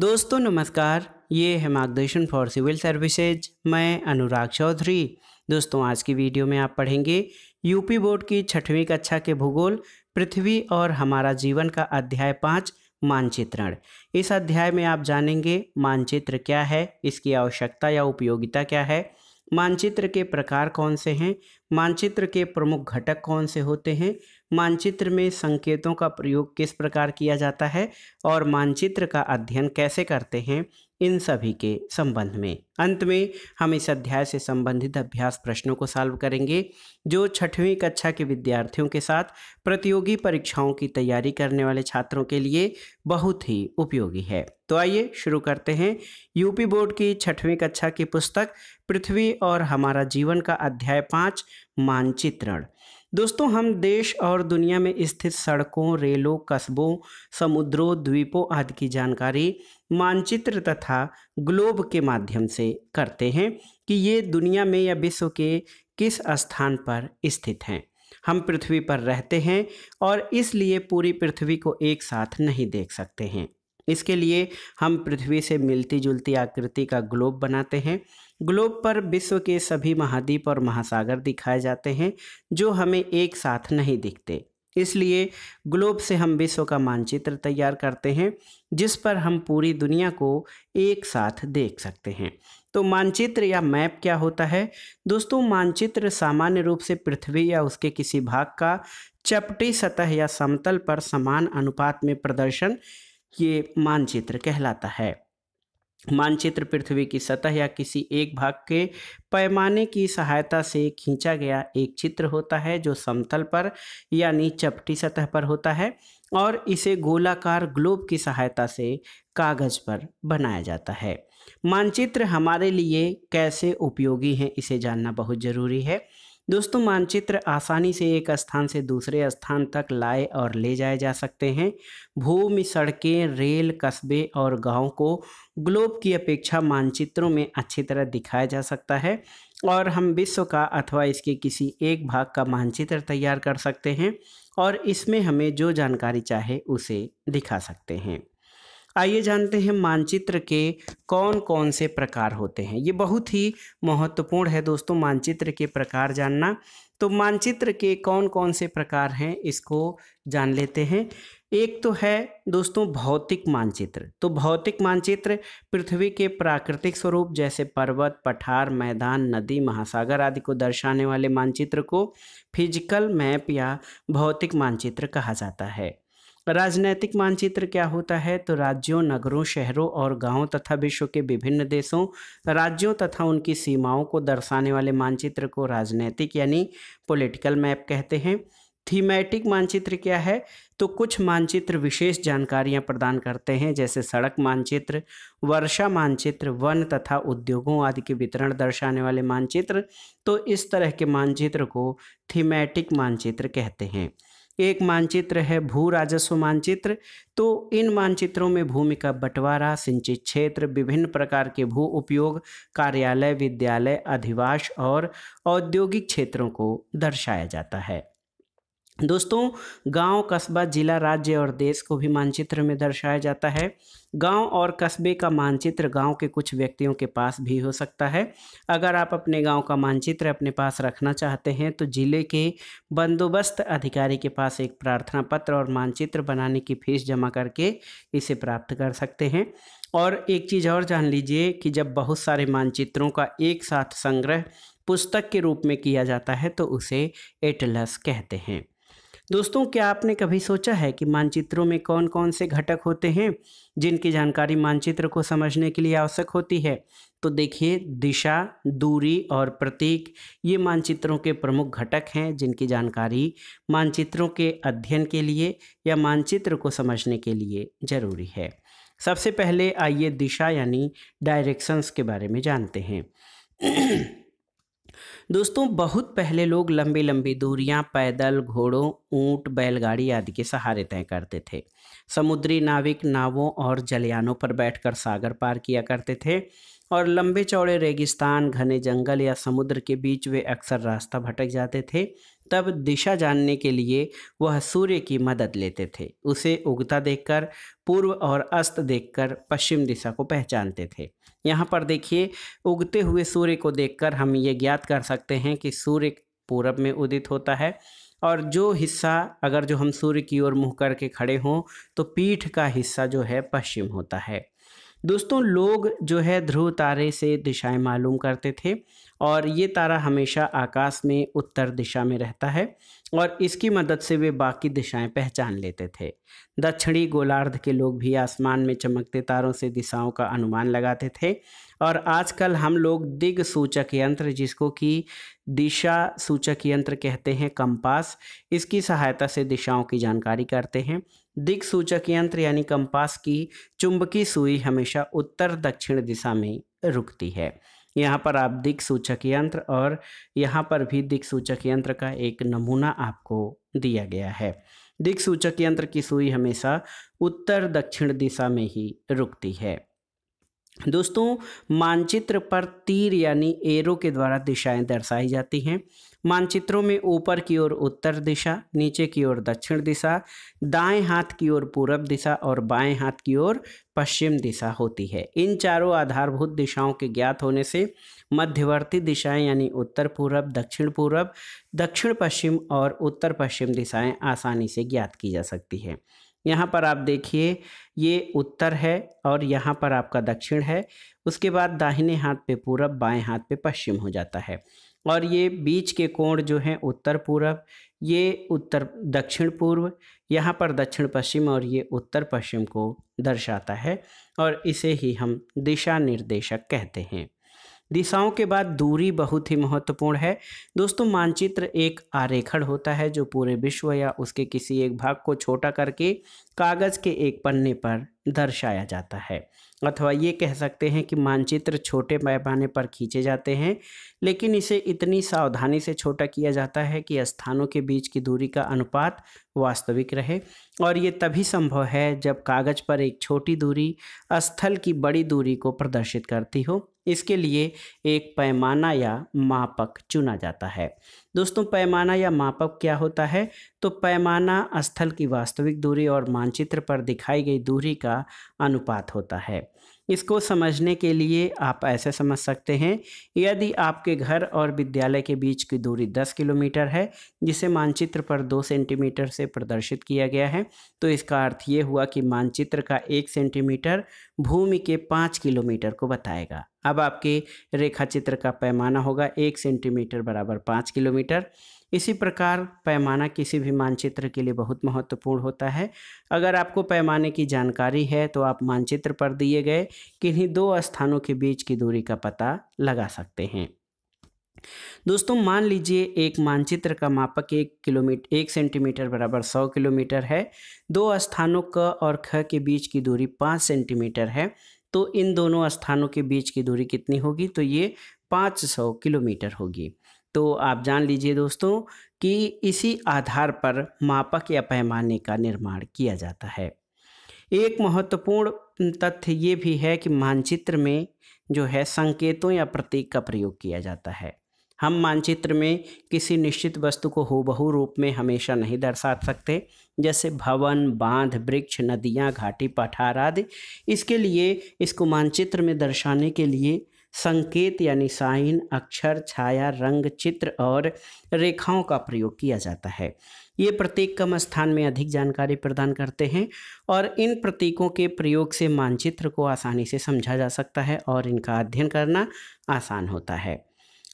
दोस्तों नमस्कार ये है मार्गदर्शन फॉर सिविल सर्विसेज मैं अनुराग चौधरी दोस्तों आज की वीडियो में आप पढ़ेंगे यूपी बोर्ड की छठवीं कक्षा के भूगोल पृथ्वी और हमारा जीवन का अध्याय पाँच मानचित्रण इस अध्याय में आप जानेंगे मानचित्र क्या है इसकी आवश्यकता या उपयोगिता क्या है मानचित्र के प्रकार कौन से हैं मानचित्र के प्रमुख घटक कौन से होते हैं मानचित्र में संकेतों का प्रयोग किस प्रकार किया जाता है और मानचित्र का अध्ययन कैसे करते हैं इन सभी के संबंध में अंत में हम इस अध्याय से संबंधित अभ्यास प्रश्नों को सॉल्व करेंगे जो छठवीं कक्षा के विद्यार्थियों के साथ प्रतियोगी परीक्षाओं की तैयारी करने वाले छात्रों के लिए बहुत ही उपयोगी है तो आइए शुरू करते हैं यूपी बोर्ड की छठवीं कक्षा की पुस्तक पृथ्वी और हमारा जीवन का अध्याय पाँच मानचित्रण दोस्तों हम देश और दुनिया में स्थित सड़कों रेलों कस्बों समुद्रों द्वीपों आदि की जानकारी मानचित्र तथा ग्लोब के माध्यम से करते हैं कि ये दुनिया में या विश्व के किस स्थान पर स्थित हैं हम पृथ्वी पर रहते हैं और इसलिए पूरी पृथ्वी को एक साथ नहीं देख सकते हैं इसके लिए हम पृथ्वी से मिलती जुलती आकृति का ग्लोब बनाते हैं ग्लोब पर विश्व के सभी महाद्वीप और महासागर दिखाए जाते हैं जो हमें एक साथ नहीं दिखते इसलिए ग्लोब से हम विश्व का मानचित्र तैयार करते हैं जिस पर हम पूरी दुनिया को एक साथ देख सकते हैं तो मानचित्र या मैप क्या होता है दोस्तों मानचित्र सामान्य रूप से पृथ्वी या उसके किसी भाग का चपटी सतह या समतल पर समान अनुपात में प्रदर्शन ये मानचित्र कहलाता है मानचित्र पृथ्वी की सतह या किसी एक भाग के पैमाने की सहायता से खींचा गया एक चित्र होता है जो समतल पर यानी चपटी सतह पर होता है और इसे गोलाकार ग्लोब की सहायता से कागज पर बनाया जाता है मानचित्र हमारे लिए कैसे उपयोगी हैं इसे जानना बहुत ज़रूरी है दोस्तों मानचित्र आसानी से एक स्थान से दूसरे स्थान तक लाए और ले जाए जा सकते हैं भूमि सड़कें रेल कस्बे और गांव को ग्लोब की अपेक्षा मानचित्रों में अच्छी तरह दिखाया जा सकता है और हम विश्व का अथवा इसके किसी एक भाग का मानचित्र तैयार कर सकते हैं और इसमें हमें जो जानकारी चाहे उसे दिखा सकते हैं आइए जानते हैं मानचित्र के कौन कौन से प्रकार होते हैं ये बहुत ही महत्वपूर्ण है दोस्तों मानचित्र के प्रकार जानना तो मानचित्र के कौन कौन से प्रकार हैं इसको जान लेते हैं एक तो है दोस्तों भौतिक मानचित्र तो भौतिक मानचित्र पृथ्वी के प्राकृतिक स्वरूप जैसे पर्वत पठार मैदान नदी महासागर आदि को दर्शाने वाले मानचित्र को फिजिकल मैप या भौतिक मानचित्र कहा जाता है राजनैतिक मानचित्र क्या होता है तो राज्यों नगरों शहरों और गांवों तथा विश्व के विभिन्न देशों राज्यों तथा उनकी सीमाओं को दर्शाने वाले मानचित्र को राजनैतिक यानी पॉलिटिकल मैप कहते हैं थीमेटिक मानचित्र क्या है तो कुछ मानचित्र विशेष जानकारियां प्रदान करते हैं जैसे सड़क मानचित्र वर्षा मानचित्र वन तथा उद्योगों आदि के वितरण दर्शाने वाले मानचित्र तो इस तरह के मानचित्र को थीमेटिक मानचित्र कहते हैं एक मानचित्र है भू राजस्व मानचित्र तो इन मानचित्रों में भूमि का बंटवारा सिंचित क्षेत्र विभिन्न प्रकार के भू उपयोग कार्यालय विद्यालय अधिवास और औद्योगिक क्षेत्रों को दर्शाया जाता है दोस्तों गांव कस्बा जिला राज्य और देश को भी मानचित्र में दर्शाया जाता है गांव और कस्बे का मानचित्र गांव के कुछ व्यक्तियों के पास भी हो सकता है अगर आप अपने गांव का मानचित्र अपने पास रखना चाहते हैं तो ज़िले के बंदोबस्त अधिकारी के पास एक प्रार्थना पत्र और मानचित्र बनाने की फीस जमा करके इसे प्राप्त कर सकते हैं और एक चीज़ और जान लीजिए कि जब बहुत सारे मानचित्रों का एक साथ संग्रह पुस्तक के रूप में किया जाता है तो उसे एटलस कहते हैं दोस्तों क्या आपने कभी सोचा है कि मानचित्रों में कौन कौन से घटक होते हैं जिनकी जानकारी मानचित्र को समझने के लिए आवश्यक होती है तो देखिए दिशा दूरी और प्रतीक ये मानचित्रों के प्रमुख घटक हैं जिनकी जानकारी मानचित्रों के अध्ययन के लिए या मानचित्र को समझने के लिए ज़रूरी है सबसे पहले आइए दिशा यानी डायरेक्शंस के बारे में जानते हैं दोस्तों बहुत पहले लोग लंबी लंबी दूरियां पैदल घोड़ों ऊंट बैलगाड़ी आदि के सहारे तय करते थे समुद्री नाविक नावों और जलयानों पर बैठकर सागर पार किया करते थे और लंबे चौड़े रेगिस्तान घने जंगल या समुद्र के बीच वे अक्सर रास्ता भटक जाते थे तब दिशा जानने के लिए वह सूर्य की मदद लेते थे उसे उगता देखकर पूर्व और अस्त देखकर पश्चिम दिशा को पहचानते थे यहाँ पर देखिए उगते हुए सूर्य को देखकर हम ये ज्ञात कर सकते हैं कि सूर्य पूरब में उदित होता है और जो हिस्सा अगर जो हम सूर्य की ओर मुँह करके खड़े हों तो पीठ का हिस्सा जो है पश्चिम होता है दोस्तों लोग जो है ध्रुव तारे से दिशाएं मालूम करते थे और ये तारा हमेशा आकाश में उत्तर दिशा में रहता है और इसकी मदद से वे बाकी दिशाएं पहचान लेते थे दक्षिणी गोलार्ध के लोग भी आसमान में चमकते तारों से दिशाओं का अनुमान लगाते थे और आजकल हम लोग दिग सूचक यंत्र जिसको कि दिशा सूचक यंत्र कहते हैं कंपास इसकी सहायता से दिशाओं की जानकारी करते हैं दिग सूचक यंत्र यानी कंपास की चुंबकीय सुई हमेशा उत्तर दक्षिण दिशा में रुकती है यहाँ पर आप दिक सूचक यंत्र और यहाँ पर भी दिक सूचक यंत्र का एक नमूना आपको दिया गया है दिक सूचक यंत्र की सुई हमेशा उत्तर दक्षिण दिशा में ही रुकती है दोस्तों मानचित्र पर तीर यानी एरो के द्वारा दिशाएं दर्शाई जाती हैं मानचित्रों में ऊपर की ओर उत्तर दिशा नीचे की ओर दक्षिण दिशा दाएं हाथ की ओर पूरब दिशा और बाएं हाथ की ओर पश्चिम दिशा होती है इन चारों आधारभूत दिशाओं के ज्ञात होने से मध्यवर्ती दिशाएं यानी उत्तर पूरब दक्षिण पूरब दक्षिण पश्चिम और उत्तर पश्चिम दिशाएं आसानी से ज्ञात की जा सकती है यहाँ पर आप देखिए ये उत्तर है और यहाँ पर आपका दक्षिण है उसके बाद दाहिने हाथ पे पूरब बाएं हाथ पे पश्चिम हो जाता है और ये बीच के कोण जो हैं उत्तर पूरब ये उत्तर दक्षिण पूर्व यहाँ पर दक्षिण पश्चिम और ये उत्तर पश्चिम को दर्शाता है और इसे ही हम दिशा निर्देशक कहते हैं दिशाओं के बाद दूरी बहुत ही महत्वपूर्ण है दोस्तों मानचित्र एक आरेखण होता है जो पूरे विश्व या उसके किसी एक भाग को छोटा करके कागज़ के एक पन्ने पर दर्शाया जाता है अथवा ये कह सकते हैं कि मानचित्र छोटे पैमाने पर खींचे जाते हैं लेकिन इसे इतनी सावधानी से छोटा किया जाता है कि स्थानों के बीच की दूरी का अनुपात वास्तविक रहे और ये तभी संभव है जब कागज़ पर एक छोटी दूरी स्थल की बड़ी दूरी को प्रदर्शित करती हो इसके लिए एक पैमाना या मापक चुना जाता है दोस्तों पैमाना या मापक क्या होता है तो पैमाना स्थल की वास्तविक दूरी और मानचित्र पर दिखाई गई दूरी का अनुपात होता है इसको समझने के लिए आप ऐसे समझ सकते हैं यदि आपके घर और विद्यालय के बीच की दूरी 10 किलोमीटर है जिसे मानचित्र पर 2 सेंटीमीटर से प्रदर्शित किया गया है तो इसका अर्थ ये हुआ कि मानचित्र का एक सेंटीमीटर भूमि के पाँच किलोमीटर को बताएगा अब आपके रेखा चित्र का पैमाना होगा एक सेंटीमीटर बराबर पाँच किलोमीटर इसी प्रकार पैमाना किसी भी मानचित्र के लिए बहुत महत्वपूर्ण होता है अगर आपको पैमाने की जानकारी है तो आप मानचित्र पर दिए गए किन्हीं दो स्थानों के बीच की दूरी का पता लगा सकते हैं दोस्तों मान लीजिए एक मानचित्र का मापक एक किलोमीटर एक सेंटीमीटर बराबर सौ किलोमीटर है दो स्थानों क और ख के बीच की दूरी पाँच सेंटीमीटर है तो इन दोनों स्थानों के बीच की दूरी कितनी होगी तो ये पाँच सौ किलोमीटर होगी तो आप जान लीजिए दोस्तों कि इसी आधार पर मापक या पैमाने का निर्माण किया जाता है एक महत्वपूर्ण तथ्य ये भी है कि मानचित्र में जो है संकेतों या प्रतीक का प्रयोग किया जाता है हम मानचित्र में किसी निश्चित वस्तु को हूबहू रूप में हमेशा नहीं दर्शा सकते जैसे भवन बांध वृक्ष नदियाँ घाटी पठार आदि इसके लिए इसको मानचित्र में दर्शाने के लिए संकेत यानी साइन अक्षर छाया रंग चित्र और रेखाओं का प्रयोग किया जाता है ये प्रतीक कम स्थान में अधिक जानकारी प्रदान करते हैं और इन प्रतीकों के प्रयोग से मानचित्र को आसानी से समझा जा सकता है और इनका अध्ययन करना आसान होता है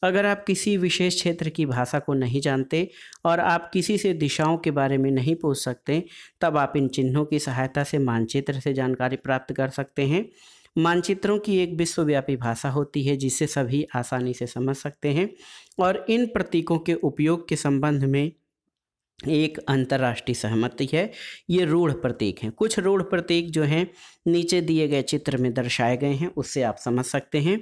अगर आप किसी विशेष क्षेत्र की भाषा को नहीं जानते और आप किसी से दिशाओं के बारे में नहीं पूछ सकते तब आप इन चिन्हों की सहायता से मानचित्र से जानकारी प्राप्त कर सकते हैं मानचित्रों की एक विश्वव्यापी भाषा होती है जिसे सभी आसानी से समझ सकते हैं और इन प्रतीकों के उपयोग के संबंध में एक अंतर्राष्ट्रीय सहमति है ये रूढ़ प्रतीक हैं कुछ रूढ़ प्रतीक जो हैं नीचे दिए गए चित्र में दर्शाए गए हैं उससे आप समझ सकते हैं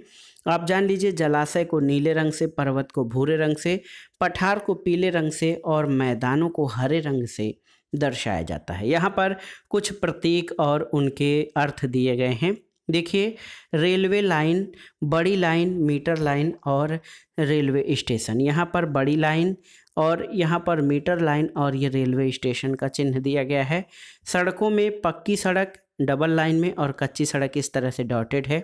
आप जान लीजिए जलाशय को नीले रंग से पर्वत को भूरे रंग से पठार को पीले रंग से और मैदानों को हरे रंग से दर्शाया जाता है यहाँ पर कुछ प्रतीक और उनके अर्थ दिए गए हैं देखिए रेलवे लाइन बड़ी लाइन मीटर लाइन और रेलवे स्टेशन यहाँ पर बड़ी लाइन और यहाँ पर मीटर लाइन और ये रेलवे स्टेशन का चिन्ह दिया गया है सड़कों में पक्की सड़क डबल लाइन में और कच्ची सड़क इस तरह से डॉटेड है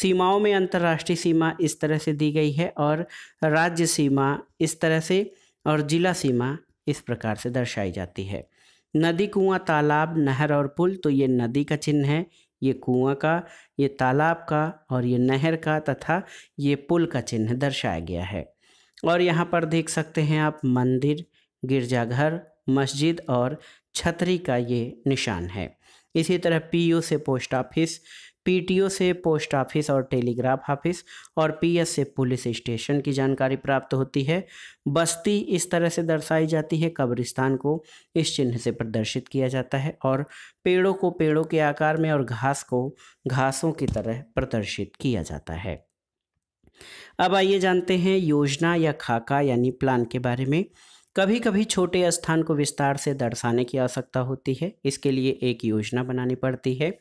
सीमाओं में अंतर्राष्ट्रीय सीमा इस तरह से दी गई है और राज्य सीमा इस तरह से और जिला सीमा इस प्रकार से दर्शाई जाती है नदी कुआं तालाब नहर और पुल तो ये नदी का चिन्ह है ये कुआं का ये तालाब का और ये नहर का तथा ये पुल का चिन्ह दर्शाया गया है और यहाँ पर देख सकते हैं आप मंदिर गिरजाघर मस्जिद और छतरी का ये निशान है इसी तरह पीयू से पोस्ट ऑफिस पीटीओ से पोस्ट ऑफिस और टेलीग्राफ ऑफिस और पीएस से पुलिस स्टेशन की जानकारी प्राप्त होती है बस्ती इस तरह से दर्शाई जाती है कब्रिस्तान को इस चिन्ह से प्रदर्शित किया जाता है और पेड़ों को पेड़ों के आकार में और घास को घासों की तरह प्रदर्शित किया जाता है अब आइए जानते हैं योजना या खाका यानी प्लान के बारे में कभी कभी छोटे स्थान को विस्तार से दर्शाने की आवश्यकता होती है इसके लिए एक योजना बनानी पड़ती है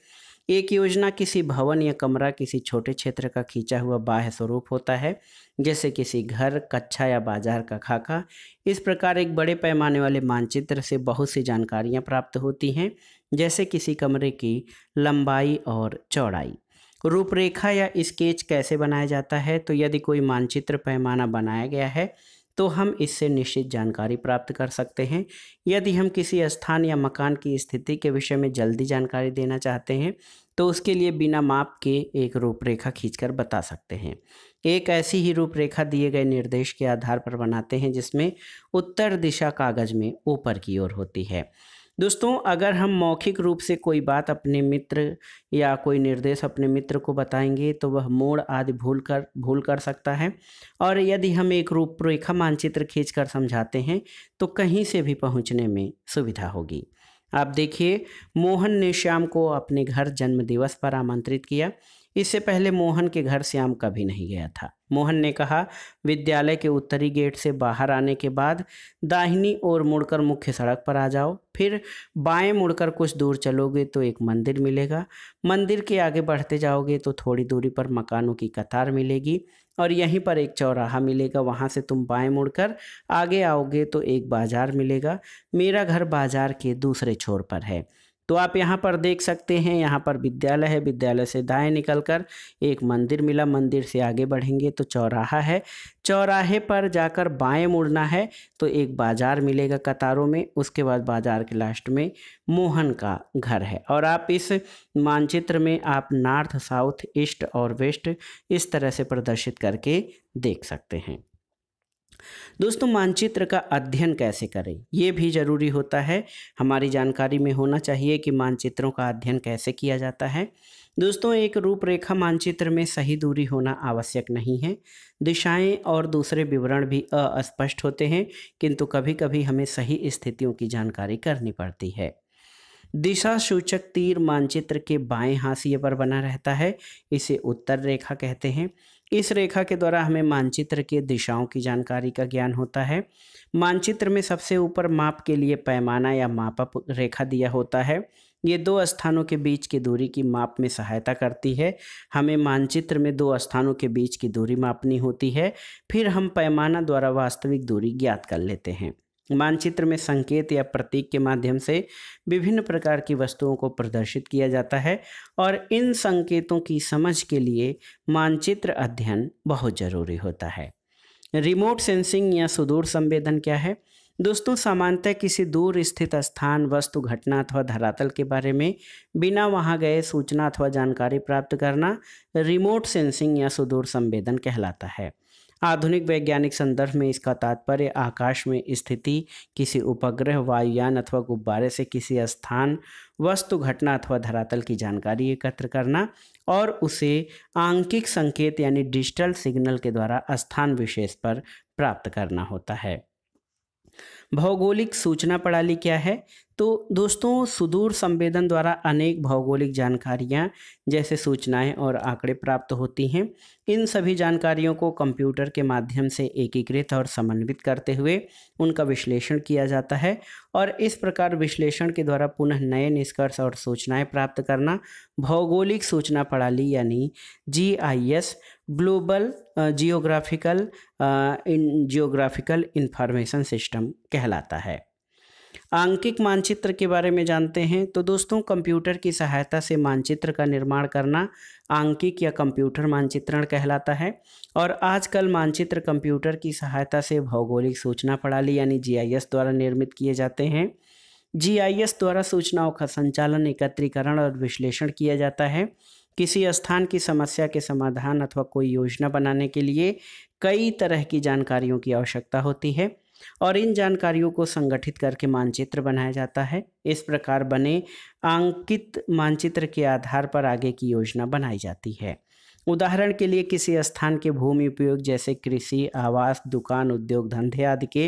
एक योजना किसी भवन या कमरा किसी छोटे क्षेत्र का खींचा हुआ बाह्य स्वरूप होता है जैसे किसी घर कच्छा या बाजार का खाका इस प्रकार एक बड़े पैमाने वाले मानचित्र से बहुत सी जानकारियाँ प्राप्त होती हैं जैसे किसी कमरे की लंबाई और चौड़ाई रूपरेखा या स्केच कैसे बनाया जाता है तो यदि कोई मानचित्र पैमाना बनाया गया है तो हम इससे निश्चित जानकारी प्राप्त कर सकते हैं यदि हम किसी स्थान या मकान की स्थिति के विषय में जल्दी जानकारी देना चाहते हैं तो उसके लिए बिना माप के एक रूपरेखा खींचकर बता सकते हैं एक ऐसी ही रूपरेखा दिए गए निर्देश के आधार पर बनाते हैं जिसमें उत्तर दिशा कागज में ऊपर की ओर होती है दोस्तों अगर हम मौखिक रूप से कोई बात अपने मित्र या कोई निर्देश अपने मित्र को बताएंगे तो वह मोड़ आदि भूल कर भूल कर सकता है और यदि हम एक रूपरेखा मानचित्र खींच कर समझाते हैं तो कहीं से भी पहुंचने में सुविधा होगी आप देखिए मोहन ने श्याम को अपने घर जन्मदिवस पर आमंत्रित किया इससे पहले मोहन के घर श्याम कभी नहीं गया था मोहन ने कहा विद्यालय के उत्तरी गेट से बाहर आने के बाद दाहिनी ओर मुड़कर मुख्य सड़क पर आ जाओ फिर बाएं मुड़कर कुछ दूर चलोगे तो एक मंदिर मिलेगा मंदिर के आगे बढ़ते जाओगे तो थोड़ी दूरी पर मकानों की कतार मिलेगी और यहीं पर एक चौराहा मिलेगा वहाँ से तुम बाएं मुड़कर आगे आओगे तो एक बाज़ार मिलेगा मेरा घर बाज़ार के दूसरे छोर पर है तो आप यहाँ पर देख सकते हैं यहाँ पर विद्यालय है विद्यालय से दाएं निकलकर एक मंदिर मिला मंदिर से आगे बढ़ेंगे तो चौराहा है चौराहे पर जाकर बाएं मुड़ना है तो एक बाज़ार मिलेगा कतारों में उसके बाद बाज़ार के लास्ट में मोहन का घर है और आप इस मानचित्र में आप नॉर्थ साउथ ईस्ट और वेस्ट इस तरह से प्रदर्शित करके देख सकते हैं दोस्तों मानचित्र का अध्ययन कैसे करें ये भी ज़रूरी होता है हमारी जानकारी में होना चाहिए कि मानचित्रों का अध्ययन कैसे किया जाता है दोस्तों एक रूपरेखा मानचित्र में सही दूरी होना आवश्यक नहीं है दिशाएं और दूसरे विवरण भी अस्पष्ट होते हैं किंतु कभी कभी हमें सही स्थितियों की जानकारी करनी पड़ती है दिशा सूचक तीर मानचित्र के बाएं हाशिए पर बना रहता है इसे उत्तर रेखा कहते हैं इस रेखा के द्वारा हमें मानचित्र के दिशाओं की जानकारी का ज्ञान होता है मानचित्र में सबसे ऊपर माप के लिए पैमाना या मापअप रेखा दिया होता है ये दो स्थानों के बीच की दूरी की माप में सहायता करती है हमें मानचित्र में दो स्थानों के बीच की दूरी मापनी होती है फिर हम पैमाना द्वारा वास्तविक दूरी ज्ञात कर लेते हैं मानचित्र में संकेत या प्रतीक के माध्यम से विभिन्न प्रकार की वस्तुओं को प्रदर्शित किया जाता है और इन संकेतों की समझ के लिए मानचित्र अध्ययन बहुत ज़रूरी होता है रिमोट सेंसिंग या सुदूर संवेदन क्या है दोस्तों सामान्यतः किसी दूर स्थित स्थान वस्तु घटना अथवा धरातल के बारे में बिना वहां गए सूचना अथवा जानकारी प्राप्त करना रिमोट सेंसिंग या सुदूर संवेदन कहलाता है आधुनिक वैज्ञानिक संदर्भ में इसका तात्पर्य आकाश में स्थिति किसी उपग्रह वायुयान अथवा गुब्बारे से किसी स्थान वस्तु घटना अथवा धरातल की जानकारी एकत्र करना और उसे आंकिक संकेत यानी डिजिटल सिग्नल के द्वारा स्थान विशेष पर प्राप्त करना होता है भौगोलिक सूचना प्रणाली क्या है तो दोस्तों सुदूर संवेदन द्वारा अनेक भौगोलिक जानकारियाँ जैसे सूचनाएं और आंकड़े प्राप्त होती हैं इन सभी जानकारियों को कंप्यूटर के माध्यम से एकीकृत और समन्वित करते हुए उनका विश्लेषण किया जाता है और इस प्रकार विश्लेषण के द्वारा पुनः नए निष्कर्ष और सूचनाएं प्राप्त करना भौगोलिक सूचना प्रणाली यानी G I S global geographical in geographical information system कहलाता है आंकिक मानचित्र के बारे में जानते हैं तो दोस्तों कंप्यूटर की सहायता से मानचित्र का निर्माण करना आंकिक या कंप्यूटर मानचित्रण कहलाता है और आजकल मानचित्र कंप्यूटर की सहायता से भौगोलिक सूचना प्रणाली यानी जीआईएस द्वारा निर्मित किए जाते हैं जीआईएस द्वारा सूचनाओं का संचालन एकत्रीकरण और विश्लेषण किया जाता है किसी स्थान की समस्या के समाधान अथवा कोई योजना बनाने के लिए कई तरह की जानकारियों की आवश्यकता होती है और इन जानकारियों को संगठित करके मानचित्र बनाया जाता है इस प्रकार बने अंकित मानचित्र के आधार पर आगे की योजना बनाई जाती है उदाहरण के लिए किसी स्थान के भूमि उपयोग जैसे कृषि आवास दुकान उद्योग धंधे आदि के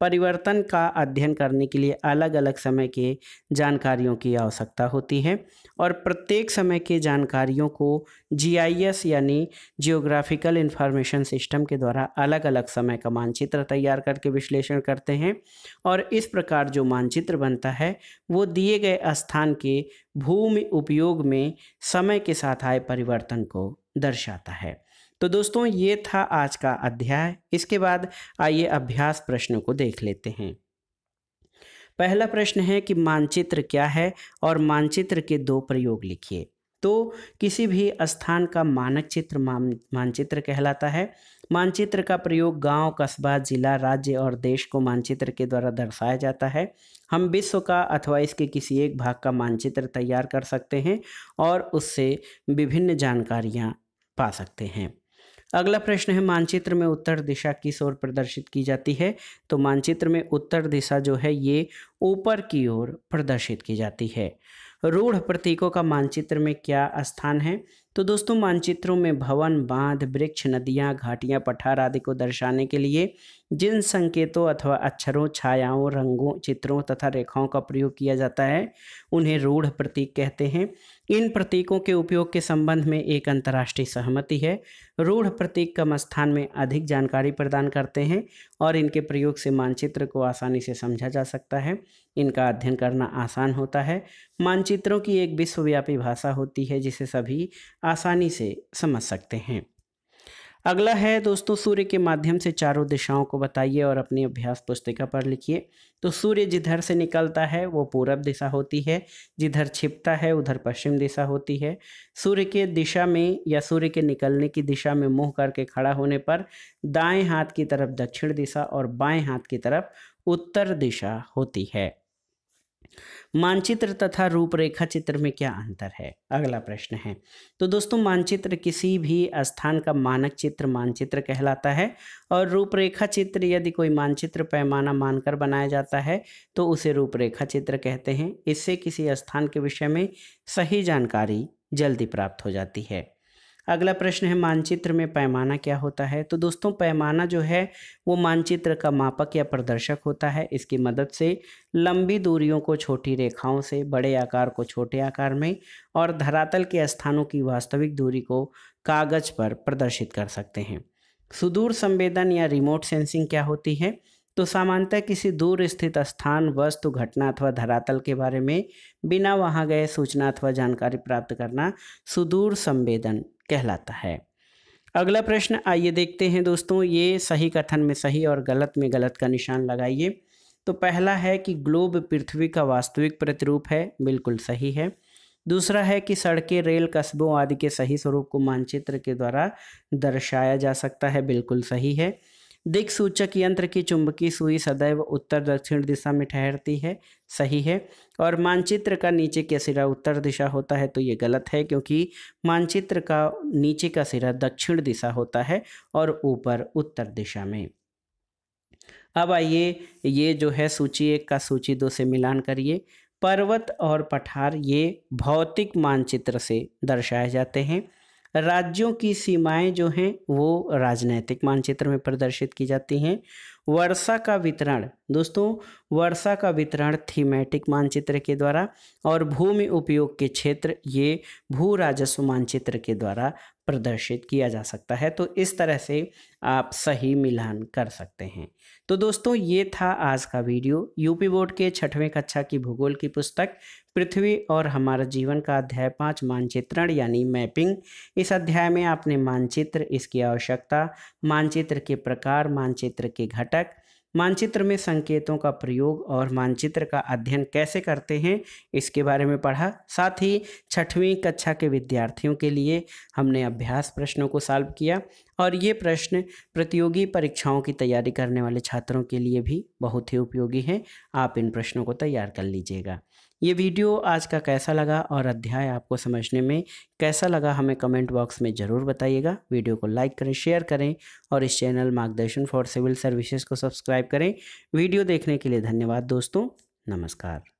परिवर्तन का अध्ययन करने के लिए अलग अलग समय के जानकारियों की आवश्यकता होती है और प्रत्येक समय के जानकारियों को जीआईएस यानी जियोग्राफिकल इंफॉर्मेशन सिस्टम के द्वारा अलग अलग समय का मानचित्र तैयार करके विश्लेषण करते हैं और इस प्रकार जो मानचित्र बनता है वो दिए गए स्थान के भूमि उपयोग में समय के साथ आए परिवर्तन को दर्शाता है तो दोस्तों ये था आज का अध्याय इसके बाद आइए अभ्यास प्रश्नों को देख लेते हैं पहला प्रश्न है कि मानचित्र क्या है और मानचित्र के दो प्रयोग लिखिए तो किसी भी स्थान का मानक चित्र मानचित्र कहलाता है मानचित्र का प्रयोग गांव, कस्बा जिला राज्य और देश को मानचित्र के द्वारा दर्शाया जाता है हम विश्व का अथवा इसके किसी एक भाग का मानचित्र तैयार कर सकते हैं और उससे विभिन्न जानकारियाँ पा सकते हैं अगला प्रश्न है मानचित्र में उत्तर दिशा किस ओर प्रदर्शित की जाती है तो मानचित्र में उत्तर दिशा जो है ये ऊपर की ओर प्रदर्शित की जाती है रूढ़ प्रतीकों का मानचित्र में क्या स्थान है तो दोस्तों मानचित्रों में भवन बांध वृक्ष नदियाँ घाटियाँ पठार आदि को दर्शाने के लिए जिन संकेतों अथवा अक्षरों छायाओं रंगों चित्रों तथा रेखाओं का प्रयोग किया जाता है उन्हें रूढ़ प्रतीक कहते हैं इन प्रतीकों के उपयोग के संबंध में एक अंतर्राष्ट्रीय सहमति है रूढ़ प्रतीक कम स्थान में अधिक जानकारी प्रदान करते हैं और इनके प्रयोग से मानचित्र को आसानी से समझा जा सकता है इनका अध्ययन करना आसान होता है मानचित्रों की एक विश्वव्यापी भाषा होती है जिसे सभी आसानी से समझ सकते हैं अगला है दोस्तों सूर्य के माध्यम से चारों दिशाओं को बताइए और अपनी अभ्यास पुस्तिका पर लिखिए तो सूर्य जिधर से निकलता है वो पूरब दिशा होती है जिधर छिपता है उधर पश्चिम दिशा होती है सूर्य के दिशा में या सूर्य के निकलने की दिशा में मुंह करके खड़ा होने पर दाएं हाथ की तरफ दक्षिण दिशा और बाएं हाथ की तरफ उत्तर दिशा होती है मानचित्र तथा रूपरेखा चित्र में क्या अंतर है अगला प्रश्न है तो दोस्तों मानचित्र किसी भी स्थान का मानक चित्र मानचित्र कहलाता है और रूपरेखा चित्र यदि कोई मानचित्र पैमाना मानकर बनाया जाता है तो उसे रूपरेखा चित्र कहते हैं इससे किसी स्थान के विषय में सही जानकारी जल्दी प्राप्त हो जाती है अगला प्रश्न है मानचित्र में पैमाना क्या होता है तो दोस्तों पैमाना जो है वो मानचित्र का मापक या प्रदर्शक होता है इसकी मदद से लंबी दूरियों को छोटी रेखाओं से बड़े आकार को छोटे आकार में और धरातल के स्थानों की वास्तविक दूरी को कागज पर प्रदर्शित कर सकते हैं सुदूर संवेदन या रिमोट सेंसिंग क्या होती है तो सामान्यतः किसी दूर स्थित स्थान वस्तु घटना अथवा धरातल के बारे में बिना वहाँ गए सूचना अथवा जानकारी प्राप्त करना सुदूर संवेदन कहलाता है अगला प्रश्न आइए देखते हैं दोस्तों ये सही कथन में सही और गलत में गलत का निशान लगाइए तो पहला है कि ग्लोब पृथ्वी का वास्तविक प्रतिरूप है बिल्कुल सही है दूसरा है कि सड़कें रेल कस्बों आदि के सही स्वरूप को मानचित्र के द्वारा दर्शाया जा सकता है बिल्कुल सही है दिख सूचक यंत्र की चुंबकीय सुई सदैव उत्तर दक्षिण दिशा में ठहरती है सही है और मानचित्र का नीचे का सिरा उत्तर दिशा होता है तो ये गलत है क्योंकि मानचित्र का नीचे का सिरा दक्षिण दिशा होता है और ऊपर उत्तर दिशा में अब आइए ये जो है सूची एक का सूची दो से मिलान करिए पर्वत और पठार ये भौतिक मानचित्र से दर्शाए जाते हैं राज्यों की सीमाएं जो हैं वो राजनैतिक मानचित्र में प्रदर्शित की जाती हैं वर्षा का वितरण दोस्तों वर्षा का वितरण थीमेटिक मानचित्र के द्वारा और भूमि उपयोग के क्षेत्र ये भू राजस्व मानचित्र के द्वारा प्रदर्शित किया जा सकता है तो इस तरह से आप सही मिलान कर सकते हैं तो दोस्तों ये था आज का वीडियो यूपी बोर्ड के छठवें कक्षा की भूगोल की पुस्तक पृथ्वी और हमारा जीवन का अध्याय पाँच मानचित्रण यानी मैपिंग इस अध्याय में आपने मानचित्र इसकी आवश्यकता मानचित्र के प्रकार मानचित्र के घटक मानचित्र में संकेतों का प्रयोग और मानचित्र का अध्ययन कैसे करते हैं इसके बारे में पढ़ा साथ ही छठवीं कक्षा के विद्यार्थियों के लिए हमने अभ्यास प्रश्नों को सॉल्व किया और ये प्रश्न प्रतियोगी परीक्षाओं की तैयारी करने वाले छात्रों के लिए भी बहुत ही उपयोगी हैं आप इन प्रश्नों को तैयार कर लीजिएगा ये वीडियो आज का कैसा लगा और अध्याय आपको समझने में कैसा लगा हमें कमेंट बॉक्स में ज़रूर बताइएगा वीडियो को लाइक करें शेयर करें और इस चैनल मार्गदर्शन फॉर सिविल सर्विसेज को सब्सक्राइब करें वीडियो देखने के लिए धन्यवाद दोस्तों नमस्कार